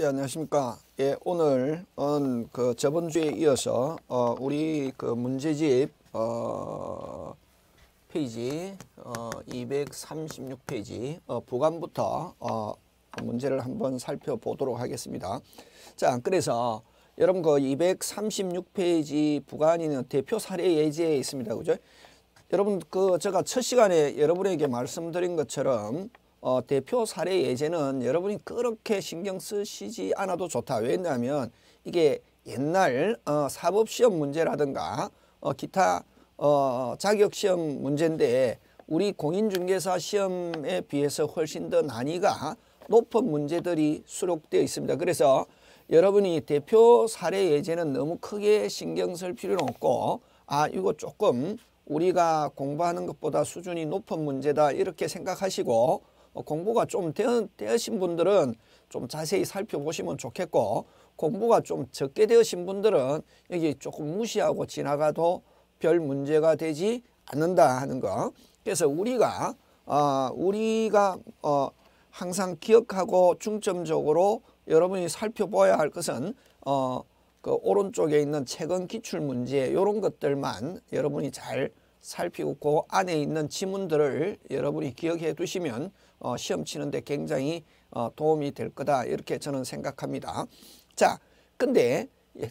예, 안녕하십니까. 예, 오늘은 어, 그 저번 주에 이어서 어, 우리 그 문제집 어, 페이지 어, 236페이지 어, 부간부터 어, 문제를 한번 살펴보도록 하겠습니다. 자, 그래서 여러분 그 236페이지 부간이는 대표 사례 예제에 있습니다. 그죠? 여러분 그 제가 첫 시간에 여러분에게 말씀드린 것처럼 어, 대표 사례 예제는 여러분이 그렇게 신경 쓰시지 않아도 좋다. 왜냐하면 이게 옛날 어, 사법시험 문제라든가 어, 기타 어, 자격시험 문제인데 우리 공인중개사 시험에 비해서 훨씬 더 난이가 높은 문제들이 수록되어 있습니다. 그래서 여러분이 대표 사례 예제는 너무 크게 신경 쓸 필요는 없고 아 이거 조금 우리가 공부하는 것보다 수준이 높은 문제다 이렇게 생각하시고 어, 공부가 좀 되어, 되신 분들은 좀 자세히 살펴보시면 좋겠고 공부가 좀 적게 되신 분들은 여기 조금 무시하고 지나가도 별 문제가 되지 않는다 하는 거 그래서 우리가 어, 우리가 어, 항상 기억하고 중점적으로 여러분이 살펴봐야 할 것은 어, 그 오른쪽에 있는 최근 기출 문제 이런 것들만 여러분이 잘 살피고 그 안에 있는 지문들을 여러분이 기억해 두시면 어, 시험 치는데 굉장히 어, 도움이 될 거다 이렇게 저는 생각합니다. 자, 근데 예,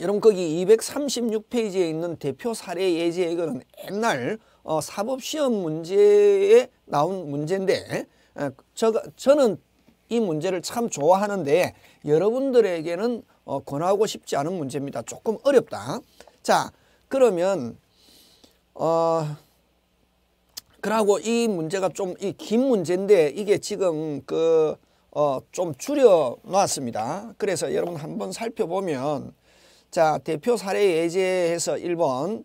여러분 거기 236페이지에 있는 대표 사례 예제 이거는 옛날 어, 사법 시험 문제에 나온 문제인데 에, 어, 저, 저는 이 문제를 참 좋아하는데 여러분들에게는 어, 권하고 싶지 않은 문제입니다. 조금 어렵다. 자, 그러면 어, 그러고 이 문제가 좀이긴 문제인데 이게 지금 그어좀 줄여 놨습니다. 그래서 여러분 한번 살펴보면 자 대표 사례 예제에서 1번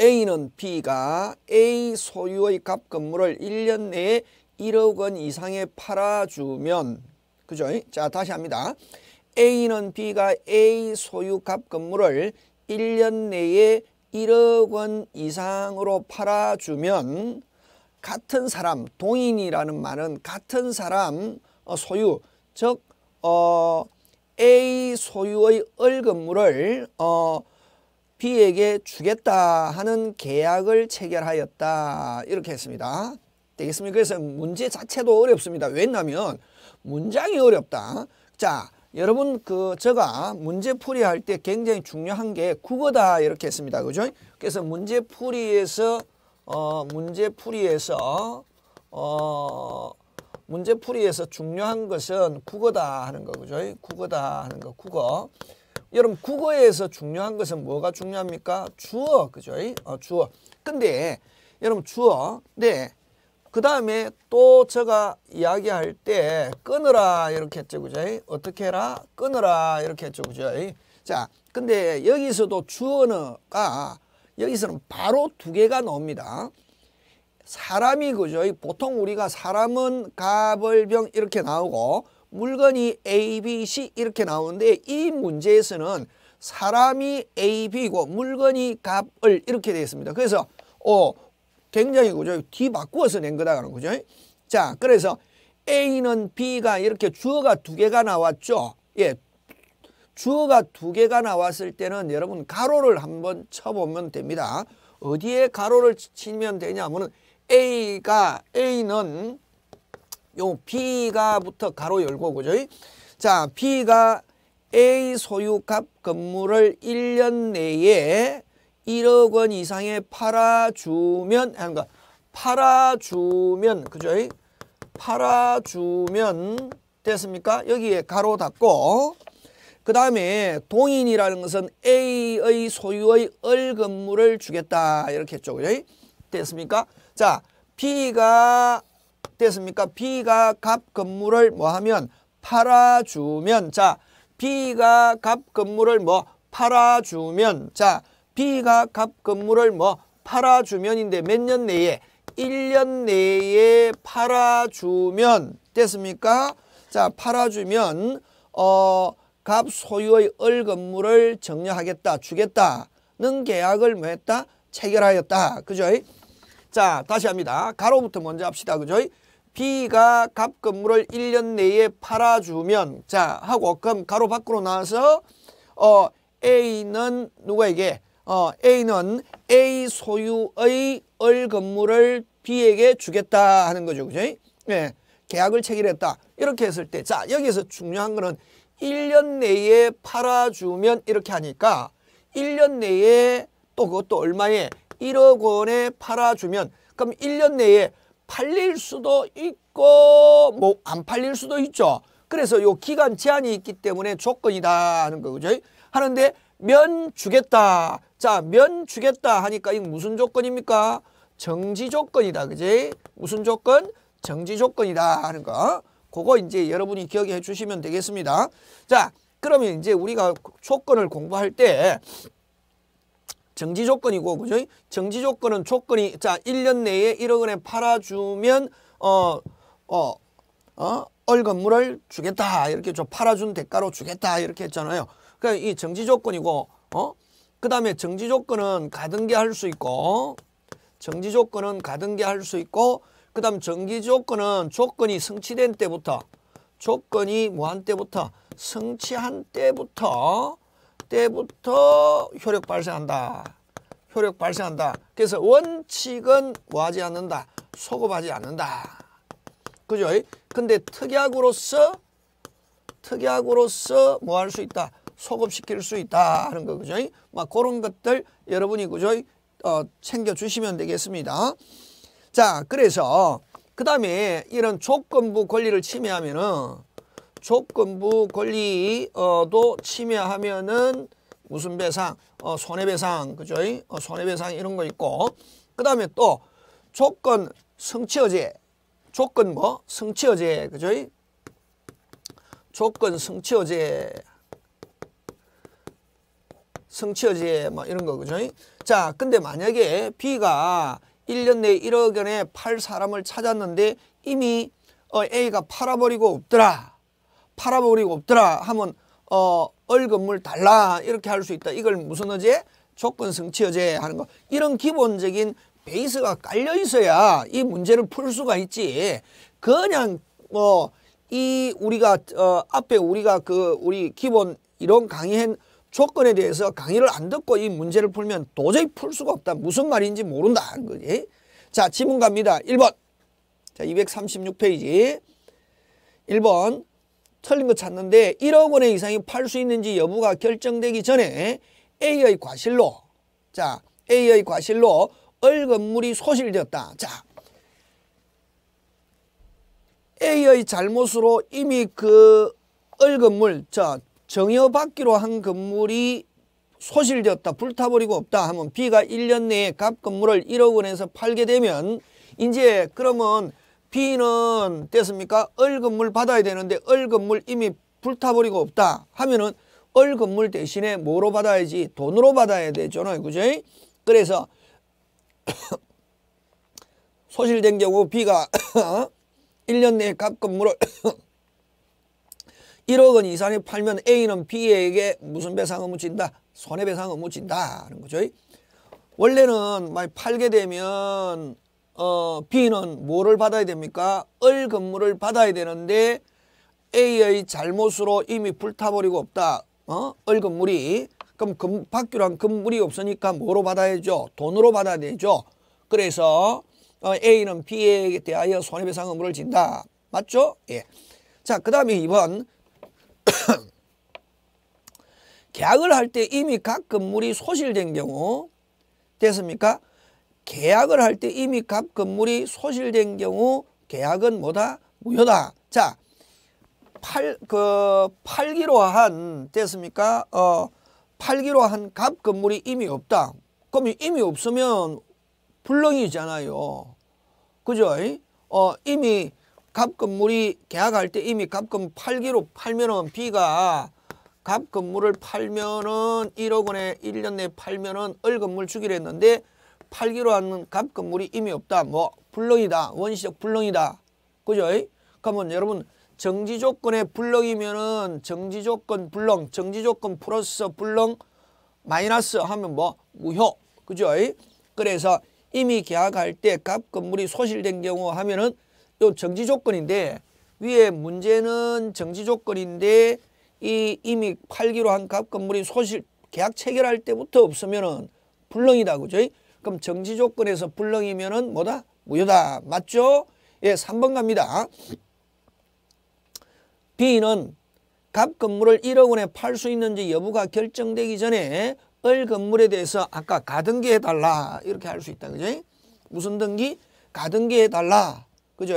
A는 B가 A 소유의 갑 건물을 1년 내에 1억 원 이상에 팔아주면 그죠? 자 다시 합니다. A는 B가 A 소유 갑 건물을 1년 내에 1억 원 이상으로 팔아주면 같은 사람 동인이라는 말은 같은 사람 어, 소유 즉 어, A 소유의 을금물을 어, B에게 주겠다 하는 계약을 체결하였다 이렇게 했습니다. 되겠습니까? 그래서 문제 자체도 어렵습니다. 왜냐하면 문장이 어렵다. 자 여러분 그 제가 문제풀이 할 때 굉장히 중요한 게 국어다 이렇게 했습니다. 그죠? 그래서 문제풀이에서 어 문제풀이에서 어 문제풀이에서 중요한 것은 국어다 하는 거 그죠? 국어다 하는 거 국어. 여러분 국어에서 중요한 것은 뭐가 중요합니까? 주어 그죠? 어 주어. 근데 여러분 주어. 네. 그 다음에 또 제가 이야기할 때 끊으라 이렇게 했죠 그죠 어떻게 해라 끊으라 이렇게 했죠 그죠 자 근데 여기서도 주어가 여기서는 바로 두 개가 나옵니다 사람이 그죠 보통 우리가 사람은 가벌병 이렇게 나오고 물건이 A, B, C 이렇게 나오는데 이 문제에서는 사람이 A, B고 물건이 갑을 이렇게 되어 있습니다 그래서 어 굉장히 그죠? 뒤바꾸어서 낸 거다 그런 거죠. 자, 그래서 A는 B가 이렇게 주어가 두 개가 나왔죠. 예. 주어가 두 개가 나왔을 때는 여러분 가로를 한번 쳐보면 됩니다. 어디에 가로를 치면 되냐면은 A가 A는 요 B가부터 가로 열고 그죠? 자, B가 A 소유값 건물을 1년 내에 1억 원 이상에 팔아주면 하는 팔아주면 그죠? 팔아주면 됐습니까? 여기에 가로 닫고 그 다음에 동인이라는 것은 A의 소유의 얼 건물을 주겠다 이렇게 했죠. 그죠? 됐습니까? 자 B가 됐습니까? B가 갑 건물을 뭐 하면 팔아주면 자 B가 갑 건물을 뭐 팔아주면 자 B가 갑 건물을 뭐 팔아주면인데 몇 년 내에 1년 내에 팔아주면 됐습니까? 자 팔아주면 어, 갑 소유의 을 건물을 정려하겠다 주겠다는 계약을 뭐 했다? 체결하였다 그죠? 자 다시 합니다 가로부터 먼저 합시다 그죠? B가 갑 건물을 1년 내에 팔아주면 자 하고 그럼 가로 밖으로 나와서 어 A는 누구에게 어, A는 A 소유의 을 건물을 B에게 주겠다 하는 거죠. 그죠? 예. 계약을 체결했다. 이렇게 했을 때, 자, 여기서 중요한 거는 1년 내에 팔아주면 이렇게 하니까 1년 내에 또 그것도 얼마에 1억 원에 팔아주면 그럼 1년 내에 팔릴 수도 있고 뭐 안 팔릴 수도 있죠. 그래서 요 기간 제한이 있기 때문에 조건이다 하는 거죠. 하는데 면 주겠다. 자, 면 주겠다 하니까 이게 무슨 조건입니까? 정지 조건이다. 그지? 무슨 조건? 정지 조건이다 하는 거. 그거 이제 여러분이 기억해 주시면 되겠습니다. 자, 그러면 이제 우리가 조건을 공부할 때 정지 조건이고 그죠? 정지 조건은 조건이 자, 1년 내에 1억 원에 팔아 주면 어 어, 어, 얼건물을 주겠다. 이렇게 좀 팔아준 대가로 주겠다. 이렇게 했잖아요. 그러니까 이 정지 조건이고 어? 그 다음에 정지 조건은 가등기 할수 있고 정지 조건은 가등기 할수 있고 그 다음 정지 조건은 조건이 성취된 때부터 조건이 무한 때부터 성취한 때부터 때부터 효력 발생한다. 효력 발생한다. 그래서 원칙은 뭐하지 않는다. 소급하지 않는다. 그죠? 근데 특약으로서 특약으로서 뭐할 수 있다. 소급시킬 수 있다 하는 거 그죠? 막 그런 것들 여러분이 그죠? 어, 챙겨 주시면 되겠습니다. 자, 그래서 그 다음에 이런 조건부 권리를 침해하면은 조건부 권리도 침해하면은 무슨 배상, 어, 손해배상, 그죠? 어, 손해배상 이런 거 있고 그 다음에 또 조건 성취어제, 조건 뭐? 성취어제, 그죠? 조건 성취어제 성취어제뭐 이런 거 그죠? 자 근데 만약에 B가 1년 내에 1억 원에 팔 사람을 찾았는데 이미 어, A가 팔아버리고 없더라 팔아버리고 없더라 하면 어, 얼건물 달라 이렇게 할 수 있다 이걸 무슨 어제? 조건 성취어제 하는 거 이런 기본적인 베이스가 깔려 있어야 이 문제를 풀 수가 있지 그냥 뭐 이 우리가 어 앞에 우리가 그 우리 기본 이런 강의한 조건에 대해서 강의를 안 듣고 이 문제를 풀면 도저히 풀 수가 없다. 무슨 말인지 모른다. 하지 자, 지문 갑니다. 1번. 자, 236페이지. 1번. 틀린 거 찾는데 1억 원의 이상이 팔 수 있는지 여부가 결정되기 전에 A의 과실로 자, A의 과실로 얼 건물이 소실되었다. 자, A의 잘못으로 이미 그얼 건물, 자, 정여받기로 한 건물이 소실되었다 불타버리고 없다 하면 B가 1년 내에 갑 건물을 1억 원에서 팔게 되면 이제 그러면 B는 됐습니까? 얼 건물 받아야 되는데 얼 건물 이미 불타버리고 없다 하면은 얼 건물 대신에 뭐로 받아야지 돈으로 받아야 되잖아요 그죠? 그래서 소실된 경우 B가 1년 내에 갑 건물을 1억 원 이상에 팔면 A는 B에게 무슨 배상을 묻힌다? 손해배상을 묻힌다. 하는 거죠. 원래는 만약 팔게 되면 어, B는 뭐를 받아야 됩니까? 을 건물을 받아야 되는데 A의 잘못으로 이미 불타버리고 없다. 어? 을 건물이. 그럼 금, 박규랑 건물이 없으니까 뭐로 받아야죠? 돈으로 받아야 되죠. 그래서 어, A는 B에 대하여 손해배상 의무를 진다. 맞죠? 예. 자, 그 다음에 2번 계약을 할 때 이미 각 건물이 소실된 경우 됐습니까? 계약을 할 때 이미 각 건물이 소실된 경우 계약은 뭐다? 무효다. 자, 8, 그 8기로 한 됐습니까? 어, 8기로 한갑 건물이 이미 없다. 그럼 이미 없으면 불능이잖아요. 그죠? 어, 이미 갑 건물이 계약할 때 이미 갑 건물 8기로 팔면은 B가 갑 건물을 팔면은 1억 원에 1년 내에 팔면은 을 건물 주기로 했는데 팔기로 한갑 건물이 이미 없다. 뭐 불능이다. 원시적 불능이다. 그죠? 그러면 여러분 정지 조건의 불능이면은 정지 조건 불능, 정지 조건 플러스 불능 마이너스 하면 뭐 무효. 그죠? 그래서 이미 계약할 때갑 건물이 소실된 경우 하면은 요 정지 조건인데 위에 문제는 정지 조건인데 이 이미 팔기로 한갑 건물이 소실 계약 체결할 때부터 없으면은 불능이다 그죠? 그럼 정지 조건에서 불능이면은 뭐다? 무효다. 맞죠? 예, 3번 갑니다. B는 갑 건물을 1억 원에 팔 수 있는지 여부가 결정되기 전에 을 건물에 대해서 아까 가등기 해달라 이렇게 할 수 있다 그죠? 무슨 등기? 가등기 해달라 그죠?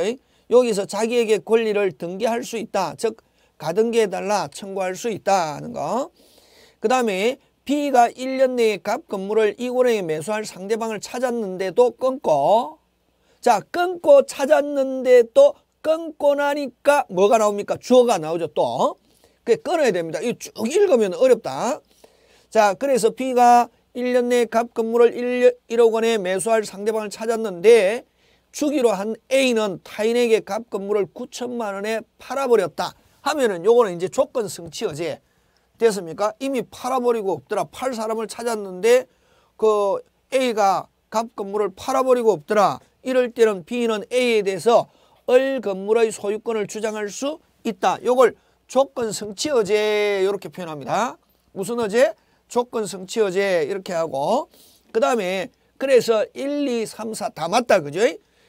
여기서 자기에게 권리를 등기할 수 있다 즉 가등기해달라 청구할 수 있다는 거. 그 다음에 B가 1년 내에 갑 건물을 이 권에 매수할 상대방을 찾았는데도 끊고 자 끊고 찾았는데도 끊고 나니까 뭐가 나옵니까? 주어가 나오죠 또. 그게 끊어야 됩니다. 이거 쭉 읽으면 어렵다. 자 그래서 B가 1년 내에 갑 건물을 1 1억 원에 매수할 상대방을 찾았는데 주기로 한 A는 타인에게 갑 건물을 9천만 원에 팔아버렸다. 하면은 요거는 이제 조건 성취 어제 됐습니까? 이미 팔아버리고 없더라. 팔 사람을 찾았는데 그 A가 갑 건물을 팔아버리고 없더라. 이럴 때는 B는 A에 대해서 을 건물의 소유권을 주장할 수 있다. 요걸 조건 성취 어제 이렇게 표현합니다. 무슨 어제? 조건 성취 어제 이렇게 하고 그 다음에 그래서 1, 2, 3, 4 다 맞다 그죠?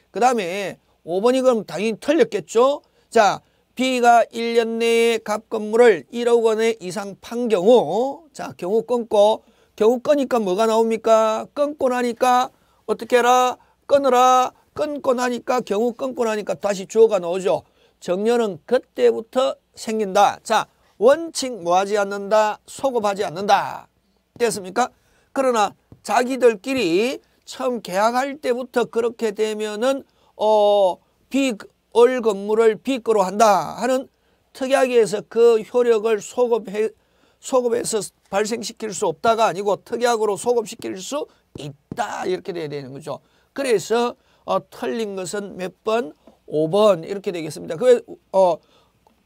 그 다음에 5번이 그럼 당연히 틀렸겠죠? 자 B가 1년 내에 갑건물을 1억 원에 이상 판 경우 자 경우 끊고 경우 꺼니까 뭐가 나옵니까? 끊고 나니까 어떻게 해라? 끊으라. 끊고 나니까 경우 끊고 나니까 다시 주어가 나오죠. 정년은 그때부터 생긴다. 자 원칙 뭐하지 않는다? 소급하지 않는다. 됐습니까? 그러나 자기들끼리 처음 계약할 때부터 그렇게 되면은 어, 비, 올 건물을 B거로 한다 하는 특약에 의해서 그 효력을 소급해, 소급해서 발생시킬 수 없다가 아니고 특약으로 소급시킬 수 있다 이렇게 돼야 되는 거죠. 그래서 어, 틀린 것은 몇 번? 5번 이렇게 되겠습니다. 그 어,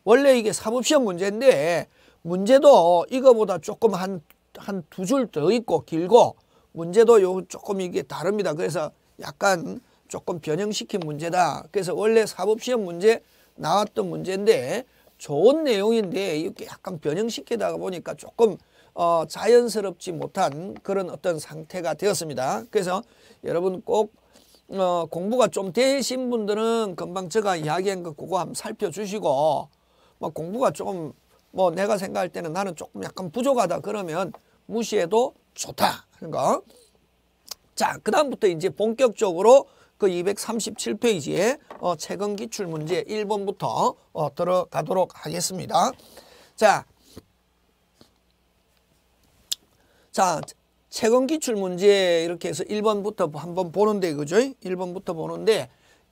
원래 이게 사법시험 문제인데 문제도 이거보다 조금 한 한 두 줄 더 있고 길고 문제도 요 조금 이게 다릅니다. 그래서 약간 조금 변형시킨 문제다. 그래서 원래 사법시험 문제 나왔던 문제인데 좋은 내용인데 이렇게 약간 변형시키다 보니까 조금 어, 자연스럽지 못한 그런 어떤 상태가 되었습니다. 그래서 여러분 꼭 어, 공부가 좀 되신 분들은 금방 제가 이야기한 거 그거 한번 살펴주시고 뭐 공부가 조금 뭐 내가 생각할 때는 나는 조금 약간 부족하다 그러면 무시해도 좋다 하는 거. 자, 그 다음부터 이제 본격적으로 그 237페이지에 어, 최근 기출문제 1번부터 어, 들어가도록 하겠습니다. 자, 자 최근 기출문제 이렇게 해서 1번부터 한번 보는데 그죠? 1번부터 보는데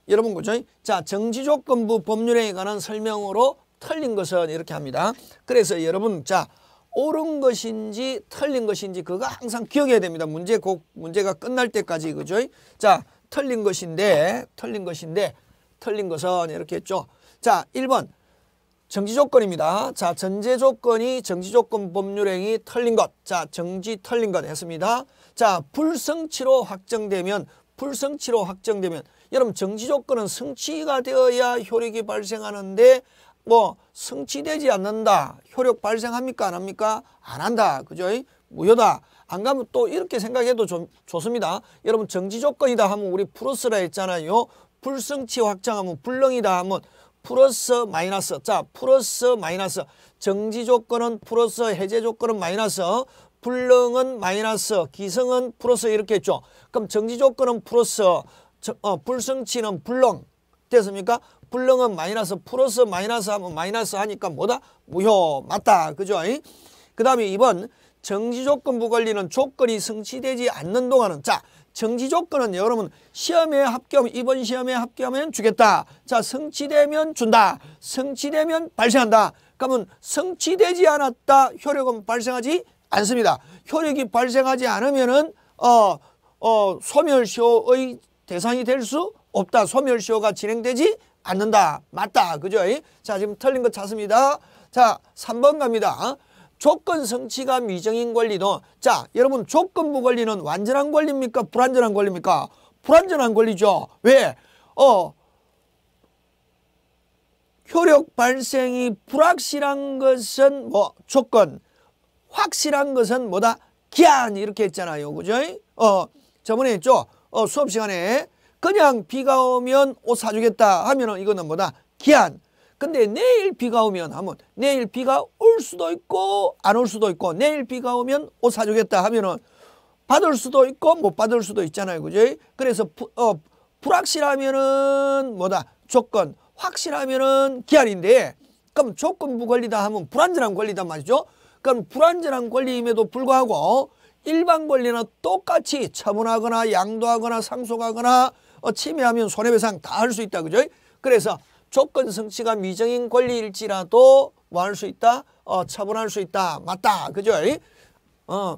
여러분 그죠? 자 정지조건부 법률에 관한 설명으로 틀린 것은 이렇게 합니다. 그래서 여러분 자 옳은 것인지 틀린 것인지 그거 항상 기억해야 됩니다. 문제 곡 문제가 끝날 때까지 그죠? 자 털린 것인데 털린 것인데 털린 것은 이렇게 했죠. 자 1번 정지 조건입니다. 자 전제 조건이 정지 조건 법률행위 털린 것. 자 정지 털린 것 했습니다. 자 불성취로 확정되면 불성취로 확정되면 여러분 정지 조건은 성취가 되어야 효력이 발생하는데 뭐 성취되지 않는다 효력 발생합니까 안 합니까 안 한다 그죠 무효다 안 가면 또 이렇게 생각해도 좀 좋습니다. 여러분 정지 조건이다 하면 우리 플러스라 했잖아요. 불성치 확장하면 불능이다 하면 플러스 마이너스 자 플러스 마이너스 정지 조건은 플러스 해제 조건은 마이너스 불능은 마이너스 기성은 플러스 이렇게 했죠. 그럼 정지 조건은 플러스 어, 불성치는 불능 됐습니까? 불능은 마이너스 플러스 마이너스 하면 마이너스 하니까 뭐다? 무효 맞다 그죠? 그 다음에 이번 정지조건부 권리는 조건이 성취되지 않는 동안은 자 정지조건은 여러분 시험에 합격 이번 시험에 합격하면 주겠다. 자 성취되면 준다. 성취되면 발생한다. 그러면 성취되지 않았다 효력은 발생하지 않습니다. 효력이 발생하지 않으면은 어, 어, 소멸시효의 대상이 될 수 없다. 소멸시효가 진행되지 않는다. 맞다. 그죠? 자, 지금 틀린 거 찾습니다. 자, 삼번 갑니다. 조건 성취가 미정인 권리도 자 여러분 조건부 권리는 완전한 권리입니까 불완전한 권리입니까 불완전한 권리죠 왜? 어 효력 발생이 불확실한 것은 뭐 조건 확실한 것은 뭐다 기한 이렇게 했잖아요 그죠? 어 저번에 했죠 어, 수업 시간에 그냥 비가 오면 옷 사주겠다 하면은 이거는 뭐다 기한 근데 내일 비가 오면 하면 내일 비가 올 수도 있고 안 올 수도 있고 내일 비가 오면 옷 사주겠다 하면은 받을 수도 있고 못 받을 수도 있잖아요. 그죠? 그래서 부, 어, 불확실하면은 뭐다 조건 확실하면은 기한인데 그럼 조건부 권리다 하면 불완전한 권리단 말이죠. 그럼 불완전한 권리임에도 불구하고 일반 권리나 똑같이 처분하거나 양도하거나 상속하거나 어, 침해하면 손해배상 다 할 수 있다. 그죠? 그래서 조건 성취가 미정인 권리일지라도 뭐할수 있다? 어, 처분할 수 있다. 맞다. 그죠? 어.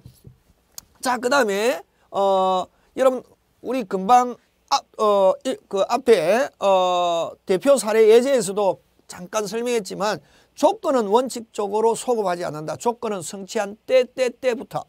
자, 그 다음에, 어, 여러분, 우리 금방 앞, 어, 그 앞에, 어, 대표 사례 예제에서도 잠깐 설명했지만 조건은 원칙적으로 소급하지 않는다. 조건은 성취한 때, 때, 때부터.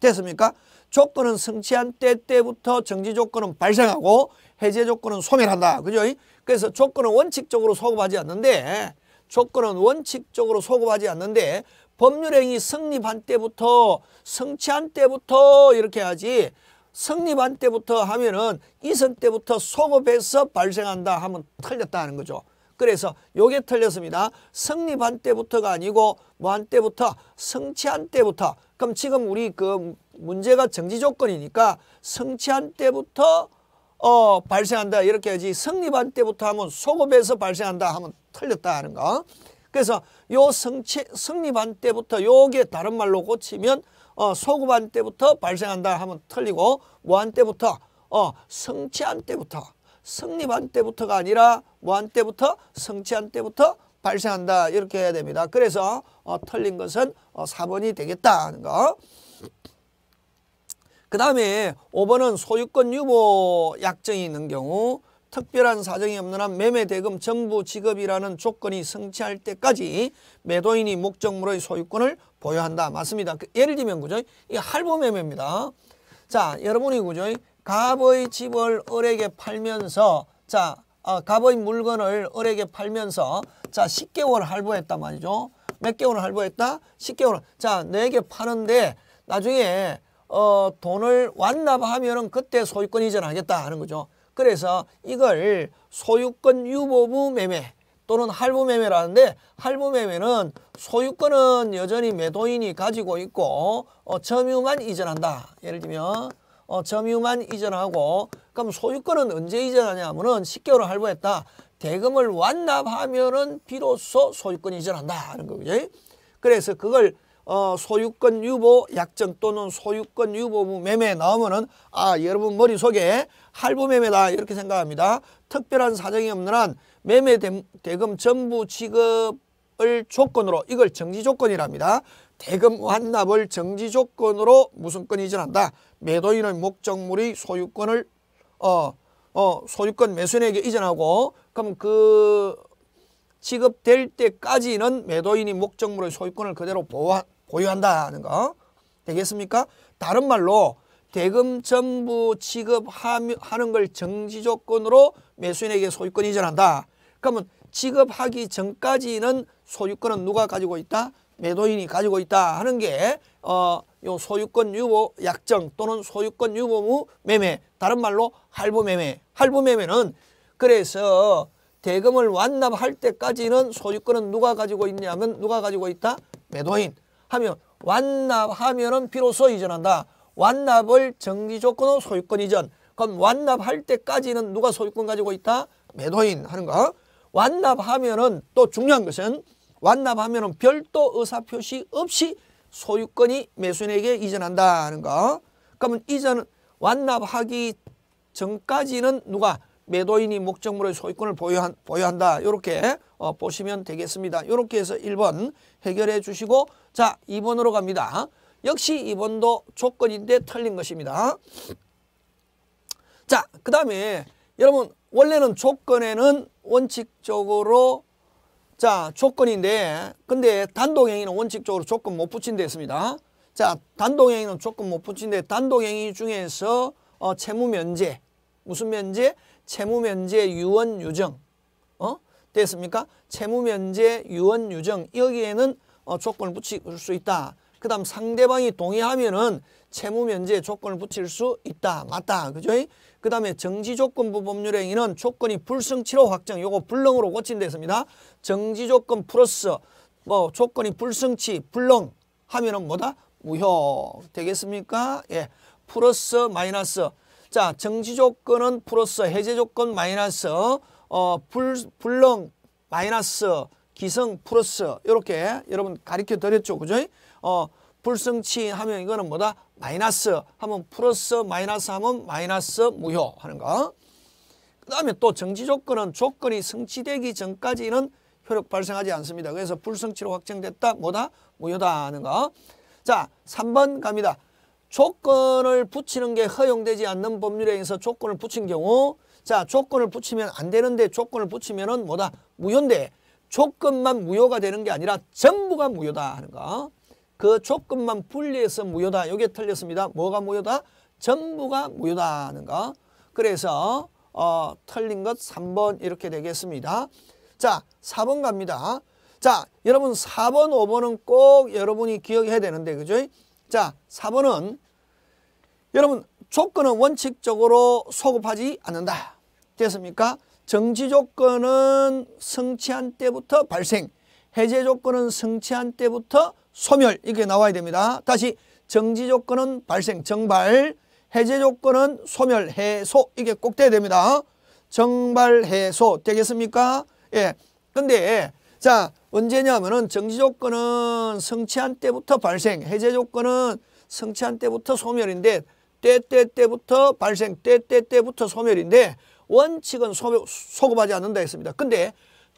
됐습니까? 조건은 성취한 때, 때부터 정지 조건은 발생하고 해제 조건은 소멸한다. 그죠? 그래서 조건은 원칙적으로 소급하지 않는데 조건은 원칙적으로 소급하지 않는데 법률행위 성립한 때부터 성취한 때부터 이렇게 하지 성립한 때부터 하면은 이선 때부터 소급해서 발생한다 하면 틀렸다 는 거죠. 그래서 요게 틀렸습니다. 성립한 때부터가 아니고 뭐 한 때부터 성취한 때부터 그럼 지금 우리 그 문제가 정지 조건이니까 성취한 때부터 어, 발생한다 이렇게 하지 성립한 때부터 하면 소급에서 발생한다 하면 틀렸다 하는 거. 그래서 요 성체 성립한 때부터 요게 다른 말로 고치면 어, 소급한 때부터 발생한다 하면 틀리고 뭐한 때부터 어, 성취한 때부터 성립한 때부터가 아니라 뭐한 때부터 성취한 때부터 발생한다 이렇게 해야 됩니다. 그래서 어, 틀린 것은 어, 4번이 되겠다 하는 거. 그 다음에 5번은 소유권 유보 약정이 있는 경우 특별한 사정이 없는 한 매매 대금 전부 지급이라는 조건이 성취할 때까지 매도인이 목적물의 소유권을 보유한다. 맞습니다. 그 예를 들면 그죠? 이 할부 매매입니다. 자, 여러분이 그죠? 갑의 집을 을에게 팔면서 자, 아, 갑의 물건을 을에게 팔면서 자, 10개월 할부했단 말이죠. 몇 개월 할부했다? 10개월. 자, 내게 파는데 나중에 어, 돈을 완납하면은 그때 소유권 이전 하겠다 하는 거죠. 그래서 이걸 소유권 유보부 매매 또는 할부 매매라는데 할부 매매는 소유권은 여전히 매도인이 가지고 있고 어, 점유만 이전한다. 예를 들면 어, 점유만 이전하고 그럼 소유권은 언제 이전하냐 하면은 10개월을 할부했다. 대금을 완납하면은 비로소 소유권 이전한다 하는 거죠. 그래서 그걸 어, 소유권 유보 약정 또는 소유권 유보 매매 나오면은 아 여러분 머릿속에 할부 매매다 이렇게 생각합니다. 특별한 사정이 없는 한 매매 대금 전부 지급을 조건으로 이걸 정지 조건이랍니다. 대금 완납을 정지 조건으로 무슨 건 이전한다. 매도인의 목적물의 소유권을 어, 어, 소유권 매수인에게 이전하고 그럼 그 지급될 때까지는 매도인이 목적물의 소유권을 그대로 보호한 보유한다는 거 되겠습니까? 다른 말로 대금 전부 지급하는 걸 정지 조건으로 매수인에게 소유권 이전한다. 그러면 지급하기 전까지는 소유권은 누가 가지고 있다? 매도인이 가지고 있다 하는 게 어, 요 소유권 유보 약정 또는 소유권 유보무 매매 다른 말로 할부 매매 할부 매매는 그래서 대금을 완납할 때까지는 소유권은 누가 가지고 있냐면 누가 가지고 있다? 매도인 하면 완납하면은 비로소 이전한다. 완납을 정지 조건으로 소유권 이전. 그럼 완납할 때까지는 누가 소유권 가지고 있다? 매도인 하는 거. 완납하면은 또 중요한 것은 완납하면은 별도 의사 표시 없이 소유권이 매수인에게 이전한다 하는 거. 그러면 이전 완납하기 전까지는 누가 매도인이 목적물의 소유권을 보유한, 보유한다. 이렇게 어, 보시면 되겠습니다. 이렇게 해서 1번 해결해 주시고 자, 2번으로 갑니다. 역시 2번도 조건인데 틀린 것입니다. 자, 그 다음에 여러분 원래는 조건에는 원칙적으로 자 조건인데 근데 단독행위는 원칙적으로 조건 못 붙인 데 있습니다. 자 단독행위는 조건 못 붙인 데 단독행위 중에서 어, 채무면제 무슨 면제? 채무면제 유언유정 어? 됐습니까? 채무면제 유언유정 여기에는 어, 조건을 붙일 수 있다. 그 다음 상대방이 동의하면은 채무 면제 조건을 붙일 수 있다. 맞다. 그죠? 그 다음에 정지조건부 법률행위는 조건이 불성취로 확정, 요거 불능으로 고친댔습니다. 정지조건 플러스 뭐 조건이 불성취, 불능 하면은 뭐다? 무효. 되겠습니까? 예. 플러스 마이너스. 자, 정지조건은 플러스, 해제조건 마이너스, 어, 불, 불능 마이너스, 기성 플러스 이렇게 여러분 가르쳐 드렸죠. 그죠? 어, 불성치 하면 이거는 뭐다? 마이너스 하면 플러스 마이너스 하면 마이너스 무효 하는 거. 그 다음에 또 정지 조건은 조건이 성취되기 전까지는 효력 발생하지 않습니다. 그래서 불성취로 확정됐다. 뭐다? 무효다 하는 거. 자, 3번 갑니다. 조건을 붙이는 게 허용되지 않는 법률에 의해서 조건을 붙인 경우 자, 조건을 붙이면 안 되는데 조건을 붙이면은 뭐다? 무효인데 조금만 무효가 되는 게 아니라 전부가 무효다 하는 거. 그 조금만 분리해서 무효다. 여기에 틀렸습니다. 뭐가 무효다? 전부가 무효다 하는 거. 그래서 어, 틀린 것 3번 이렇게 되겠습니다. 자, 4번 갑니다. 자, 여러분 4번, 5번은 꼭 여러분이 기억해야 되는데 그죠? 자, 4번은 여러분 조건은 원칙적으로 소급하지 않는다. 됐습니까? 정지 조건은 성취한 때부터 발생, 해제 조건은 성취한 때부터 소멸 이렇게 나와야 됩니다. 다시 정지 조건은 발생, 정발, 해제 조건은 소멸, 해소 이게 꼭 돼야 됩니다. 정발, 해소 되겠습니까? 예. 근데 자 언제냐면은 정지 조건은 성취한 때부터 발생, 해제 조건은 성취한 때부터 소멸인데 때때 때부터 발생, 때때 때부터 소멸인데 원칙은 소급, 소급하지 않는다 했습니다. 근데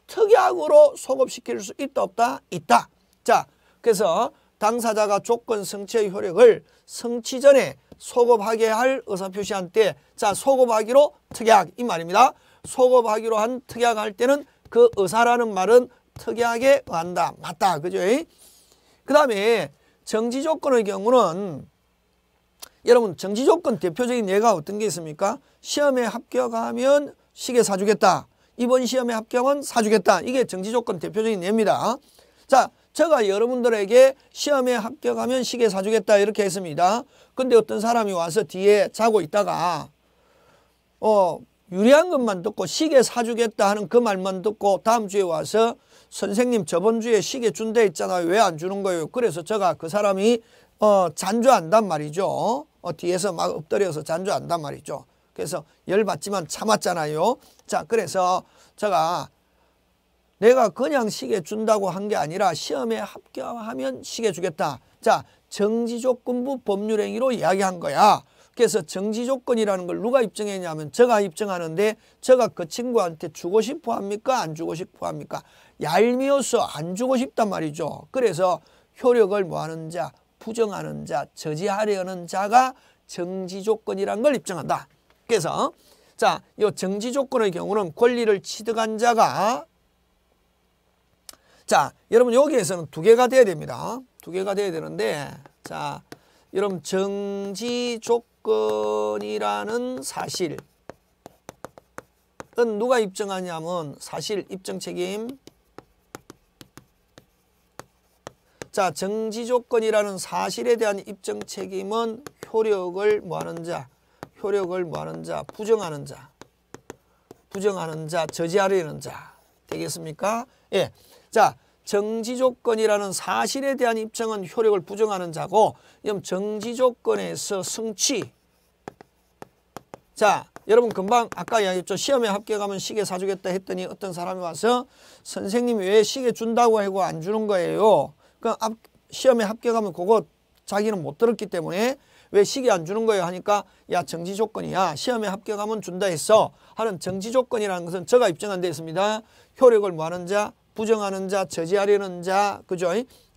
특약으로 소급시킬 수 있다 없다? 있다. 자 그래서 당사자가 조건 성취의 효력을 성취 전에 소급하게 할 의사표시한 때자 소급하기로 특약 이 말입니다. 소급하기로 한 특약할 때는 그 의사라는 말은 특약에 의한다. 맞다. 그죠? 그 다음에 정지 조건의 경우는 여러분 정지 조건 대표적인 예가 어떤 게 있습니까? 시험에 합격하면 시계 사주겠다. 이번 시험에 합격은 사주겠다. 이게 정지 조건 대표적인 예입니다. 자, 제가 여러분들에게 시험에 합격하면 시계 사주겠다 이렇게 했습니다. 근데 어떤 사람이 와서 뒤에 자고 있다가 어 유리한 것만 듣고 시계 사주겠다 하는 그 말만 듣고 다음 주에 와서 선생님 저번 주에 시계 준대 있잖아요. 왜 안 주는 거예요? 그래서 제가 그 사람이 어 잔주한단 말이죠. 어 뒤에서 막 엎드려서 잔주한단 말이죠. 그래서 열받지만 참았잖아요. 자, 그래서 제가 내가 그냥 시계 준다고 한 게 아니라 시험에 합격하면 시계 주겠다. 자, 정지조건부 법률행위로 이야기한 거야. 그래서 정지조건이라는 걸 누가 입증했냐면 제가 입증하는데 제가 그 친구한테 주고 싶어 합니까? 안 주고 싶어 합니까? 얄미워서 안 주고 싶단 말이죠. 그래서 효력을 뭐하는 자, 부정하는 자, 저지하려는 자가 정지조건이라는 걸 입증한다. 그래서 자, 이 정지 조건의 경우는 권리를 취득한 자가 자, 여러분 여기에서는 두 개가 돼야 됩니다. 두 개가 돼야 되는데 자, 여러분 정지 조건이라는 사실은 누가 입증하냐면 사실 입증 책임 자, 정지 조건이라는 사실에 대한 입증 책임은 효력을 뭐하는 자 효력을 뭐하는 자, 부정하는 자, 부정하는 자, 저지하려는 자 되겠습니까? 예, 자 정지조건이라는 사실에 대한 입증은 효력을 부정하는 자고 그럼 정지조건에서 성취 자 여러분 금방 아까 이야기했죠. 시험에 합격하면 시계 사주겠다 했더니 어떤 사람이 와서 선생님이 왜 시계 준다고 하고 안 주는 거예요. 그 시험에 합격하면 그거 자기는 못 들었기 때문에 왜 시기 안 주는 거예요 하니까 야 정지 조건이야 시험에 합격하면 준다 했어 하는 정지 조건이라는 것은 저가 입증한 데 있습니다 효력을 뭐하는 자 부정하는 자 저지하려는 자 그죠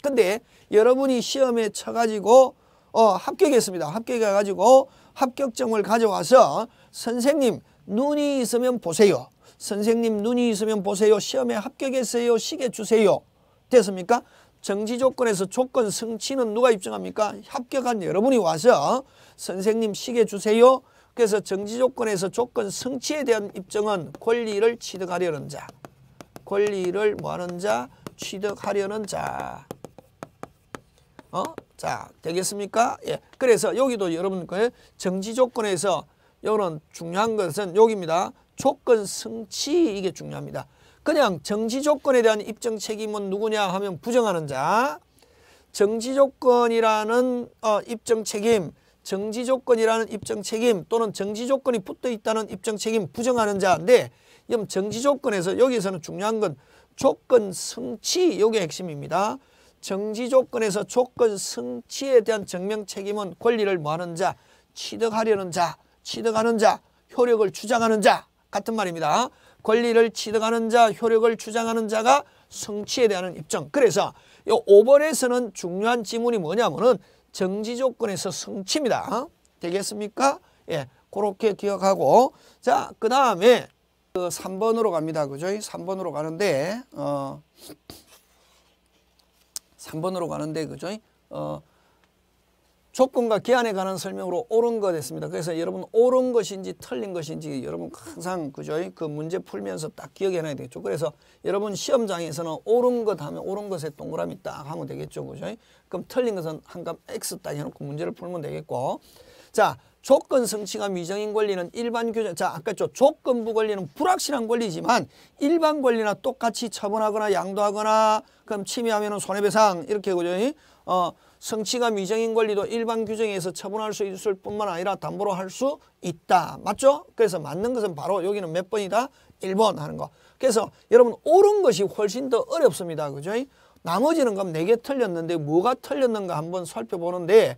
근데 여러분이 시험에 쳐가지고 어 합격했습니다 합격해가지고 합격증을 가져와서 선생님 눈이 있으면 보세요 선생님 눈이 있으면 보세요 시험에 합격했어요 시계 주세요 됐습니까 정지 조건에서 조건 성취는 누가 입증합니까? 합격한 여러분이 와서 선생님 시계 주세요. 그래서 정지 조건에서 조건 성취에 대한 입증은 권리를 취득하려는 자. 권리를 뭐하는 자? 취득하려는 자. 어? 자, 되겠습니까? 예. 그래서 여기도 여러분 그 정지 조건에서 요런 중요한 것은 여기입니다. 조건 성취 이게 중요합니다. 그냥 정지 조건에 대한 입증 책임은 누구냐 하면 부정하는 자. 정지 조건이라는 어, 입증 책임, 정지 조건이라는 입증 책임 또는 정지 조건이 붙어 있다는 입증 책임 부정하는 자인데 정지 조건에서 여기서는 중요한 건 조건 승치 요게 핵심입니다. 정지 조건에서 조건 승치에 대한 증명 책임은 권리를 뭐하는 자, 취득하려는 자, 취득하는 자, 효력을 주장하는 자 같은 말입니다. 권리를 취득하는 자, 효력을 주장하는 자가 성취에 대한 입장 그래서 이 5번에서는 중요한 지문이 뭐냐면은 정지 조건에서 성취입니다. 되겠습니까? 예, 그렇게 기억하고 자, 그다음에 그 3번으로 갑니다. 그죠? 3번으로 가는데 어 3번으로 가는데 그죠? 어 조건과 기한에 관한 설명으로 옳은 거 됐습니다. 그래서 여러분 옳은 것인지 틀린 것인지 여러분 항상 그죠? 그 문제 풀면서 딱 기억해 놔야 되겠죠. 그래서 여러분 시험장에서는 옳은 것 하면 옳은 것에 동그라미 딱 하면 되겠죠. 그죠? 그럼 틀린 것은 한 값 X 딱 해놓고 문제를 풀면 되겠고 자 조건 성취가 위정인 권리는 일반 규정 자 아까 저 조건부 권리는 불확실한 권리지만 일반 권리나 똑같이 처분하거나 양도하거나 그럼 침해하면 손해배상 이렇게 그죠? 어 성취가 미정인 권리도 일반 규정에서 처분할 수 있을 뿐만 아니라 담보로 할 수 있다. 맞죠? 그래서 맞는 것은 바로 여기는 몇 번이다? 1번 하는 거. 그래서 여러분 옳은 것이 훨씬 더 어렵습니다. 그죠? 나머지는 그럼 4개 틀렸는데 뭐가 틀렸는가 한번 살펴보는데